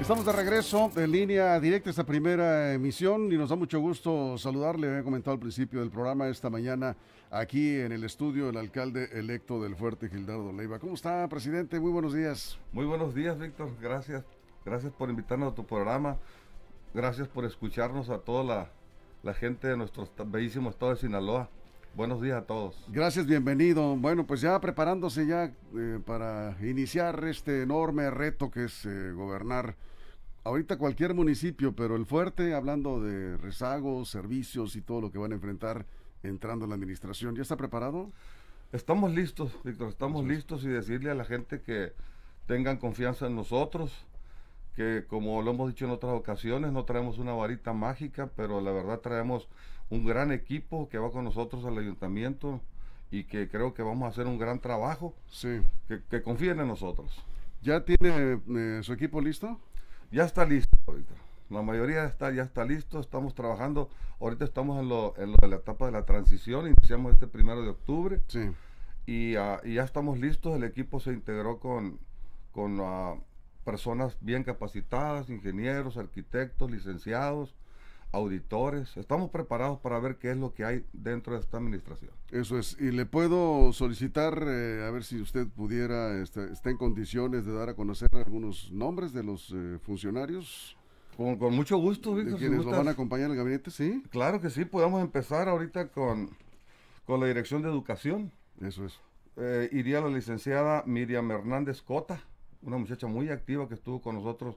Estamos de regreso en línea directa esta primera emisión y nos da mucho gusto saludarle. Había comentado al principio del programa esta mañana aquí en el estudio el alcalde electo del Fuerte Gildardo Leiva. ¿Cómo está, presidente? Muy buenos días. Muy buenos días, Víctor. Gracias. Gracias por invitarnos a tu programa. Gracias por escucharnos a toda la gente de nuestro bellísimo estado de Sinaloa. Buenos días a todos. Gracias, bienvenido. Bueno, pues ya preparándose ya eh, para iniciar este enorme reto que es eh, gobernar ahorita cualquier municipio, pero el fuerte, hablando de rezagos, servicios y todo lo que van a enfrentar entrando en la administración, ¿ya está preparado? Estamos listos, Víctor, estamos listos y decirle a la gente que tengan confianza en nosotros, que como lo hemos dicho en otras ocasiones, no traemos una varita mágica, pero la verdad traemos un gran equipo que va con nosotros al ayuntamiento y que creo que vamos a hacer un gran trabajo. Sí. Que, confíen en nosotros. ¿Ya tiene eh, su equipo listo? Ya está listo, Víctor. La mayoría está, ya está listo, estamos trabajando. Ahorita estamos en lo, en la etapa de la transición, iniciamos este primero de octubre. Sí. Y, ah, ya estamos listos, el equipo se integró con, con ah, personas bien capacitadas, ingenieros, arquitectos, licenciados, auditores. Estamos preparados para ver qué es lo que hay dentro de esta administración. Eso es. Y le puedo solicitar, eh, a ver si usted pudiera, está, en condiciones de dar a conocer algunos nombres de los eh, funcionarios. Con, mucho gusto, Víctor. ¿De quienes lo van a acompañar el gabinete? Sí. Claro que sí. Podemos empezar ahorita con, con la Dirección de Educación. Eso es. Eh, iría la licenciada Miriam Hernández Cota una muchacha muy activa que estuvo con nosotros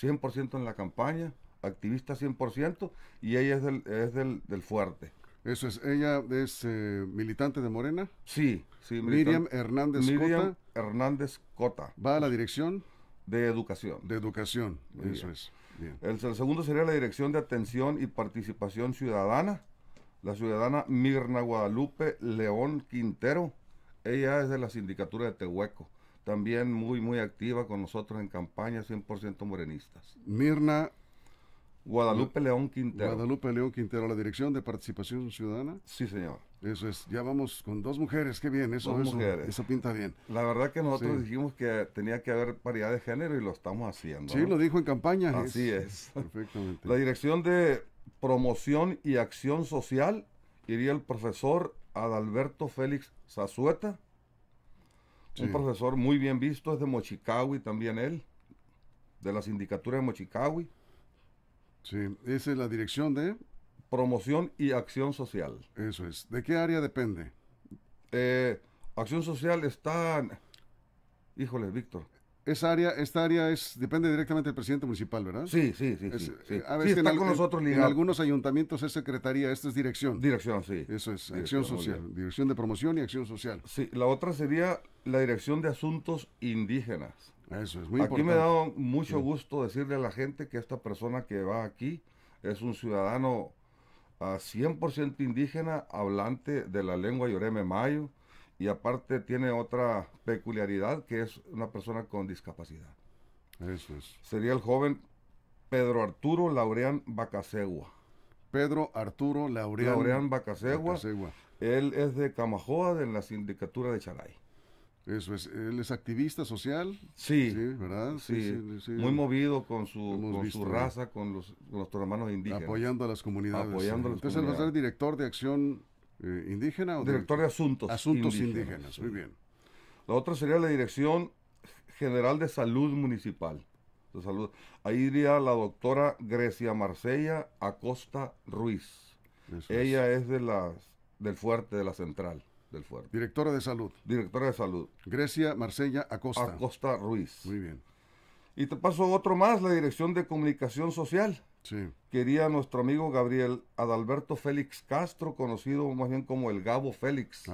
100% en la campaña, activista 100%, y ella es del, es del, fuerte. Eso es, ella es eh, militante de Morena. Sí, sí. Miriam Hernández Miriam Cota. Hernández Cota. Va a la dirección. De educación. De educación, eso es. El, el, segundo sería la dirección de atención y participación ciudadana. La ciudadana Mirna Guadalupe León Quintero. Ella es de la sindicatura de Tehueco también muy, muy activa con nosotros en campaña, 100% morenistas. Mirna. Guadalupe León Quintero. Guadalupe León Quintero, la Dirección de Participación Ciudadana. Sí, señor. Eso es, ya vamos con dos mujeres, qué bien, eso, dos eso, eso pinta bien. La verdad que nosotros dijimos que tenía que haber paridad de género y lo estamos haciendo. Sí, lo dijo en campaña. Así es. es. Perfectamente. La Dirección de Promoción y Acción Social iría el profesor Adalberto Félix Zazueta un profesor muy bien visto, es de Mochicawi también él, de la sindicatura de mochicahui Sí, esa es la dirección de... Promoción y acción social. Eso es. ¿De qué área depende? Eh, acción social está... Híjole, Víctor. Esa área, esta área es, depende directamente del presidente municipal, ¿verdad? Sí, sí, sí. Eh, a veces con nosotros en algunos ayuntamientos es secretaría, esta es dirección. Dirección, sí. Eso es, dirección acción social, dirección de promoción y acción social. Sí, la otra sería la dirección de asuntos indígenas. Eso es muy importante. Aquí me ha dado mucho gusto decirle a la gente que esta persona que va aquí es un ciudadano a ah, 100% indígena, hablante de la lengua Yoreme Mayo, y aparte tiene otra peculiaridad que es una persona con discapacidad. Eso es. Sería el joven Pedro Arturo Laureán Bacasegua. Pedro Arturo Laureán, Laureán Bacasegua. Él es de Camajoa, de la sindicatura de Chalay. Eso es, él es activista social. Sí, ¿verdad? Sí, muy movido con su, con su raza, con, los, con hermanos indígenas. Apoyando a las comunidades. Apoyando a las comunidades. él va a director de acción eh, indígena o director de, asuntos asuntos indígenas, muy bien la otra sería la dirección general de salud municipal de salud ahí iría la doctora Grecia Marsella Acosta Ruiz ella es. de del fuerte de la central del fuerte directora de salud directora de salud Grecia Marsella Acosta Acosta Ruiz muy bien y te paso otro más la dirección de comunicación social Quería nuestro amigo Gabriel Adalberto Félix Castro, conocido más bien como el Gabo Félix.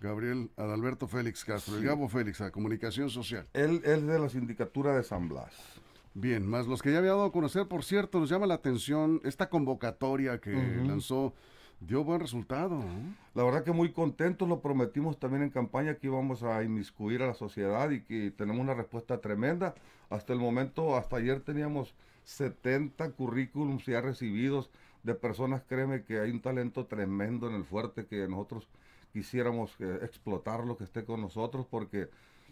Gabriel Adalberto Félix Castro, el Gabo Félix, a Comunicación Social. Él es de la sindicatura de San Blas. Bien, más los que ya había dado a conocer, por cierto, nos llama la atención esta convocatoria que lanzó, dio buen resultado. ¿eh? La verdad que muy contentos, lo prometimos también en campaña que íbamos a inmiscuir a la sociedad y que tenemos una respuesta tremenda. Hasta el momento, hasta ayer teníamos 70 currículums ya recibidos de personas, créeme que hay un talento tremendo en el fuerte que nosotros quisiéramos eh, explotar lo que esté con nosotros, porque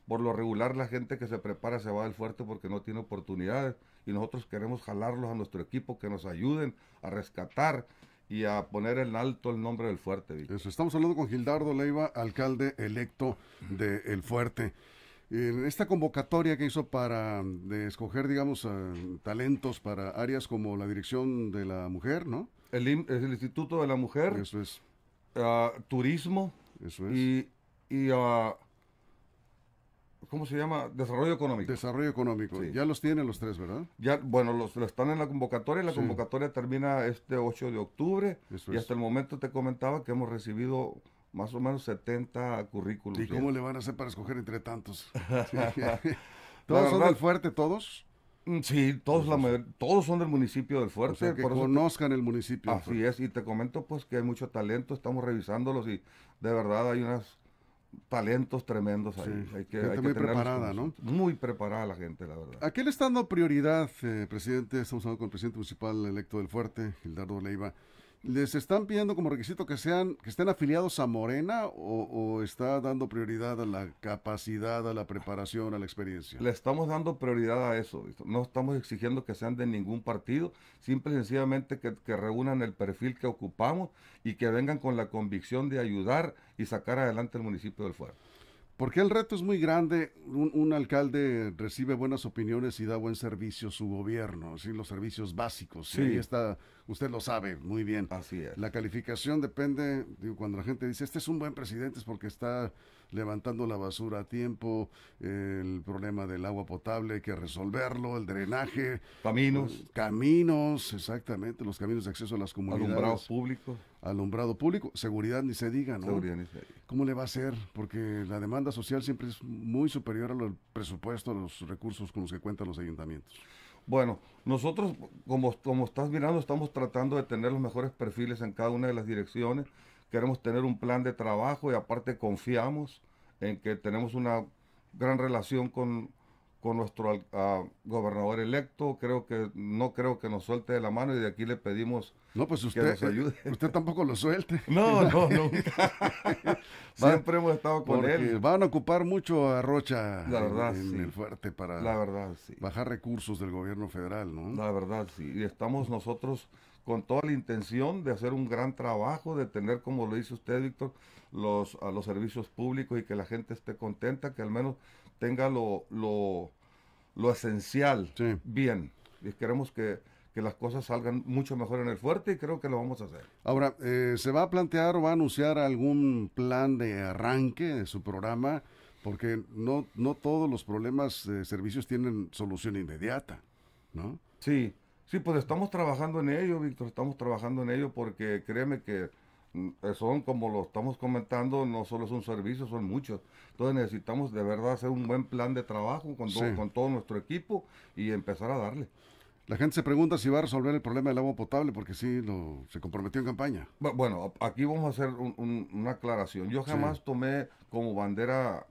por lo regular la gente que se prepara se va del fuerte porque no tiene oportunidades y nosotros queremos jalarlos a nuestro equipo, que nos ayuden a rescatar y a poner en alto el nombre del fuerte. Eso, estamos hablando con Gildardo Leiva, alcalde electo de El Fuerte esta convocatoria que hizo para mm, escoger, digamos, eh, talentos para áreas como la dirección de la mujer, ¿no? El, Instituto de la Mujer. Eso es. Ah, turismo. Eso es. Y, ah, ¿cómo se llama? Desarrollo económico. Desarrollo económico. Ya los tienen los tres, ¿verdad? Ya, bueno, los, están en la convocatoria. y La convocatoria termina este 8 de octubre. Eso y hasta el momento te comentaba que hemos recibido más o menos 70 currículos. ¿Y cómo le van a hacer para escoger entre tantos? ¿Todos son del fuerte, todos? Mm, sí, todos, la todos son del municipio del fuerte. que conozcan el municipio. Así es, y te comento pues que hay mucho talento, estamos revisándolos y de verdad hay unos talentos tremendos ahí. hay que, gente muy preparada, ¿no? Muy preparada la gente, la verdad. ¿A qué le está dando prioridad, eh, presidente? Estamos hablando con el presidente municipal electo del fuerte, Gildardo Leiva. ¿Les están pidiendo como requisito que sean, que estén afiliados a Morena o, está dando prioridad a la capacidad, a la preparación, a la experiencia? Le estamos dando prioridad a eso. No estamos exigiendo que sean de ningún partido, simplemente sencillamente que, que reúnan el perfil que ocupamos y que vengan con la convicción de ayudar y sacar adelante el municipio del Fuerte. Porque el reto es muy grande. Un, alcalde recibe buenas opiniones y da buen servicio a su gobierno, ¿sí? los servicios básicos. Sí. está, usted lo sabe muy bien. Así es. La calificación depende, digo, cuando la gente dice, este es un buen presidente, es porque está levantando la basura a tiempo, el problema del agua potable hay que resolverlo, el drenaje. Caminos. Eh, caminos, exactamente, los caminos de acceso a las comunidades. Alumbrado público. Alumbrado público, seguridad ni se diga, ¿no? Seguridad ni se diga. ¿Cómo le va a ser? Porque la demanda social siempre es muy superior al presupuesto, a los recursos con los que cuentan los ayuntamientos. Bueno, nosotros, como, como estás mirando, estamos tratando de tener los mejores perfiles en cada una de las direcciones queremos tener un plan de trabajo y aparte confiamos en que tenemos una gran relación con, con nuestro gobernador electo. Creo que no creo que nos suelte de la mano y de aquí le pedimos no, pues usted, que nos eh, ayude. Usted tampoco lo suelte. No, no, no Siempre hemos estado con él. Van a ocupar mucho a Rocha verdad, en, el fuerte para la verdad, bajar recursos del gobierno federal, ¿no? La verdad, sí. Y estamos nosotros con toda la intención de hacer un gran trabajo, de tener, como lo dice usted, Víctor, los, los servicios públicos y que la gente esté contenta, que al menos tenga lo, esencial bien. Y queremos que, las cosas salgan mucho mejor en el fuerte y creo que lo vamos a hacer. Ahora, eh, ¿se va a plantear o va a anunciar algún plan de arranque de su programa? Porque no, no todos los problemas de servicios tienen solución inmediata, ¿no? Sí, Sí, pues estamos trabajando en ello, Víctor, estamos trabajando en ello porque créeme que mm, son como lo estamos comentando, no solo son servicios, son muchos. Entonces necesitamos de verdad hacer un buen plan de trabajo con, todo, nuestro equipo y empezar a darle. La gente se pregunta si va a resolver el problema del agua potable porque sí se comprometió en campaña. Bueno, aquí vamos a hacer una aclaración. Yo jamás tomé como bandera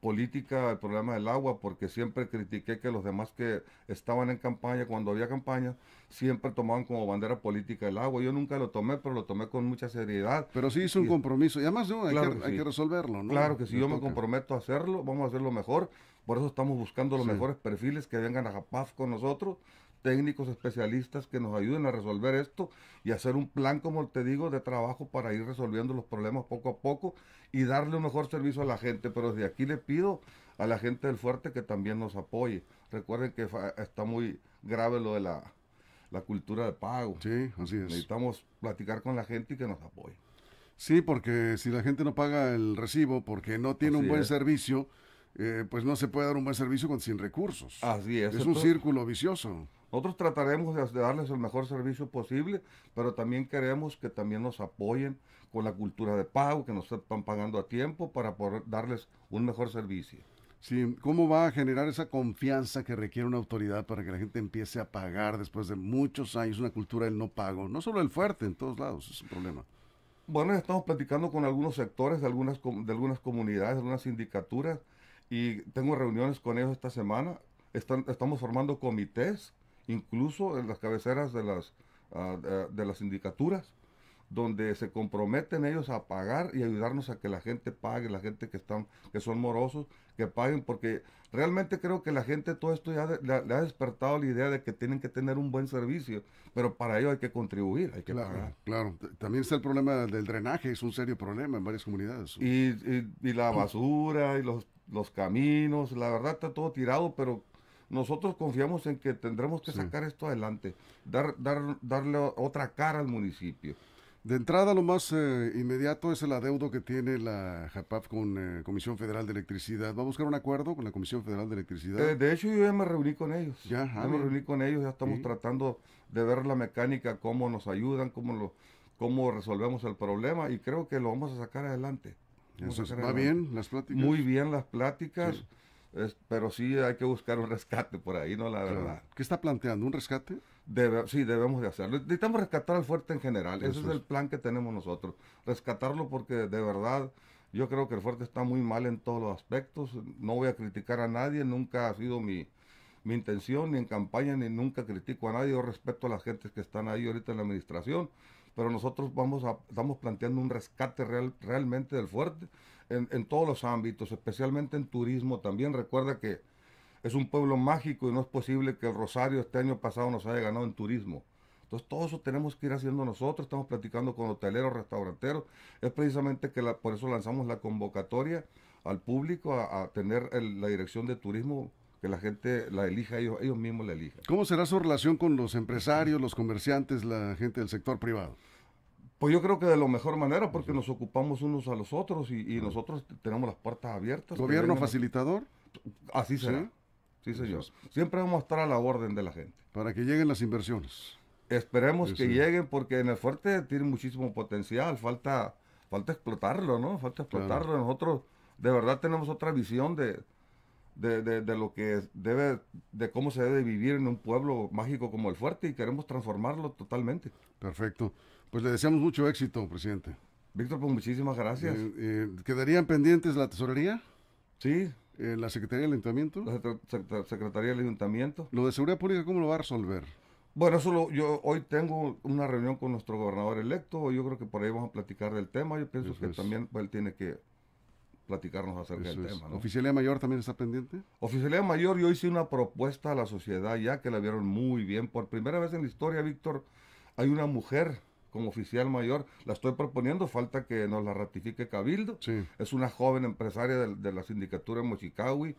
política el problema del agua porque siempre critiqué que los demás que estaban en campaña cuando había campaña siempre tomaban como bandera política el agua yo nunca lo tomé pero lo tomé con mucha seriedad pero sí hizo un compromiso y además hay, que, hay que resolverlo ¿no? claro que si yo me comprometo a hacerlo vamos a hacerlo mejor por eso estamos buscando los mejores perfiles que vengan a Japaf con nosotros técnicos especialistas que nos ayuden a resolver esto y hacer un plan, como te digo, de trabajo para ir resolviendo los problemas poco a poco y darle un mejor servicio a la gente. Pero desde aquí le pido a la gente del fuerte que también nos apoye. Recuerden que está muy grave lo de la, cultura de pago. Sí, así es. Necesitamos platicar con la gente y que nos apoye. Sí, porque si la gente no paga el recibo porque no tiene un buen servicio, eh, pues no se puede dar un buen servicio con, sin recursos. Así es. Es un círculo vicioso. Nosotros trataremos de, darles el mejor servicio posible, pero también queremos que también nos apoyen con la cultura de pago, que nos están pagando a tiempo para poder darles un mejor servicio. Sí, ¿cómo va a generar esa confianza que requiere una autoridad para que la gente empiece a pagar después de muchos años una cultura del no pago? No solo el fuerte, en todos lados, es un problema. Bueno, estamos platicando con algunos sectores de algunas, de algunas comunidades, de algunas sindicaturas, y tengo reuniones con ellos esta semana. Están, estamos formando comités, incluso en las cabeceras de las, ah, de, las sindicaturas, donde se comprometen ellos a pagar y ayudarnos a que la gente pague, la gente que están, que son morosos, que paguen, porque realmente creo que la gente todo esto ya le, ha despertado la idea de que tienen que tener un buen servicio, pero para ello hay que contribuir, hay que claro, también está el problema del drenaje, es un serio problema en varias comunidades. y, y la basura y los los caminos, la verdad está todo tirado, pero nosotros confiamos en que tendremos que sacar esto adelante, dar, darle otra cara al municipio. De entrada, lo más eh, inmediato es el adeudo que tiene la JAPAF con eh, Comisión Federal de Electricidad. ¿Va a buscar un acuerdo con la Comisión Federal de Electricidad? Eh, de hecho, yo ya me reuní con ellos. Ya, ah, me reuní con ellos, ya estamos tratando de ver la mecánica, cómo nos ayudan, cómo, lo, cómo resolvemos el problema y creo que lo vamos a sacar adelante va bien, las pláticas. Muy bien las pláticas, pero sí hay que buscar un rescate por ahí, ¿no? La verdad. ¿Qué está planteando? ¿Un rescate? sí, debemos de hacerlo. Necesitamos rescatar al fuerte en general. Ese es. el plan que tenemos nosotros. Rescatarlo porque de verdad yo creo que el fuerte está muy mal en todos los aspectos. No voy a criticar a nadie, nunca ha sido mi, mi intención, ni en campaña, ni nunca critico a nadie. Yo respeto a las gentes que están ahí ahorita en la administración pero nosotros vamos estamos planteando un rescate real, realmente del fuerte en, todos los ámbitos, especialmente en turismo también. Recuerda que es un pueblo mágico y no es posible que el Rosario este año pasado nos haya ganado en turismo. Entonces todo eso tenemos que ir haciendo nosotros, estamos platicando con hoteleros, restauranteros, es precisamente que por eso lanzamos la convocatoria al público a, tener la dirección de turismo que la gente la elija, ellos, ellos mismos la elijan. ¿Cómo será su relación con los empresarios, los comerciantes, la gente del sector privado? Pues yo creo que de la mejor manera, porque nos ocupamos unos a los otros y, nosotros tenemos las puertas abiertas. ¿Gobierno facilitador? Así será. ¿Sí? señor. Siempre vamos a estar a la orden de la gente. Para que lleguen las inversiones. Esperemos que lleguen porque en el fuerte tiene muchísimo potencial, falta, falta explotarlo, ¿no? Falta explotarlo. Nosotros de verdad tenemos otra visión de, de, lo que debe, de cómo se debe vivir en un pueblo mágico como el fuerte y queremos transformarlo totalmente. Perfecto. Pues le deseamos mucho éxito, presidente. Víctor, pues muchísimas gracias. Eh, eh, ¿Quedarían pendientes la tesorería? Sí. Eh, ¿La Secretaría del Ayuntamiento? La Secretaría del Ayuntamiento. ¿Lo de Seguridad Pública cómo lo va a resolver? Bueno, eso lo, yo hoy tengo una reunión con nuestro gobernador electo. Yo creo que por ahí vamos a platicar del tema. Yo pienso que también pues, él tiene que platicarnos acerca del tema. ¿Oficialía Mayor también está pendiente? Oficialía Mayor, yo hice una propuesta a la sociedad ya que la vieron muy bien. Por primera vez en la historia, Víctor, hay una mujer como oficial mayor. La estoy proponiendo, falta que nos la ratifique Cabildo. Es una joven empresaria de, la sindicatura en Mochicawi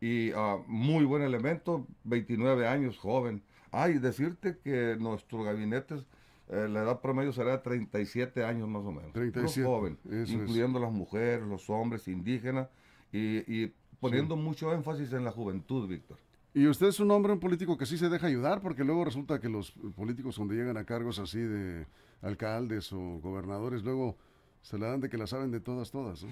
y ah, muy buen elemento, 29 años, joven. Ay, decirte que nuestros gabinetes, eh, la edad promedio será 37 años más o menos. 37. joven, incluyendo las mujeres, los hombres, indígenas y, poniendo mucho énfasis en la juventud, Víctor. Y usted es un hombre, un político que sí se deja ayudar, porque luego resulta que los políticos donde llegan a cargos así de alcaldes o gobernadores, luego se la dan de que la saben de todas, todas.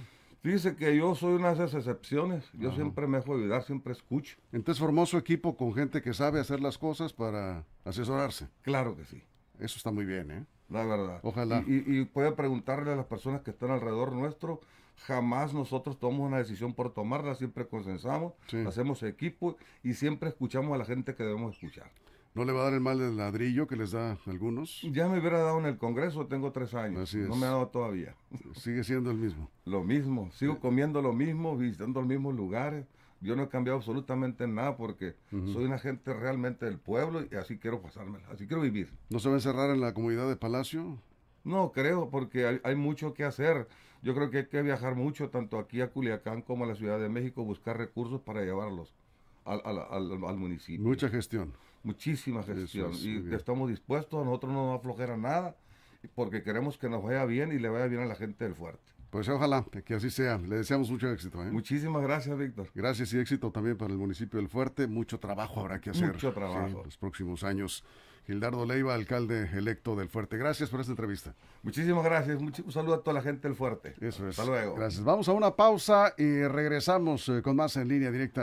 Dice que yo soy una de esas excepciones. Yo siempre me dejo ayudar, siempre escucho. Entonces formó su equipo con gente que sabe hacer las cosas para asesorarse. Claro que sí. Eso está muy bien, ¿eh? La verdad. Ojalá. Y, y, puede preguntarle a las personas que están alrededor nuestro. Jamás nosotros tomamos una decisión por tomarla, siempre consensamos, hacemos equipo y siempre escuchamos a la gente que debemos escuchar. ¿No le va a dar el mal del ladrillo que les da algunos? Ya me hubiera dado en el Congreso, tengo tres años. No me ha dado todavía. Sigue siendo el mismo. lo mismo, sigo eh. comiendo lo mismo, visitando los mismos lugares. Yo no he cambiado absolutamente nada porque soy una gente realmente del pueblo y así quiero pasármela, así quiero vivir. ¿No se va a encerrar en la comunidad de Palacio? No, creo, porque hay, mucho que hacer. Yo creo que hay que viajar mucho, tanto aquí a Culiacán como a la Ciudad de México, buscar recursos para llevarlos al, municipio. Mucha gestión. Muchísima gestión. y estamos dispuestos, a nosotros no nos a nada, porque queremos que nos vaya bien y le vaya bien a la gente del fuerte. Pues ojalá que así sea. Le deseamos mucho éxito. ¿eh? Muchísimas gracias, Víctor. Gracias y éxito también para el municipio del Fuerte. Mucho trabajo habrá que hacer. Mucho trabajo. en los próximos años. Gildardo Leiva, alcalde electo del Fuerte. Gracias por esta entrevista. Muchísimas gracias. un saludo a toda la gente del Fuerte. Eso es. Hasta luego. Gracias. Vamos a una pausa y regresamos eh, con más en línea directa.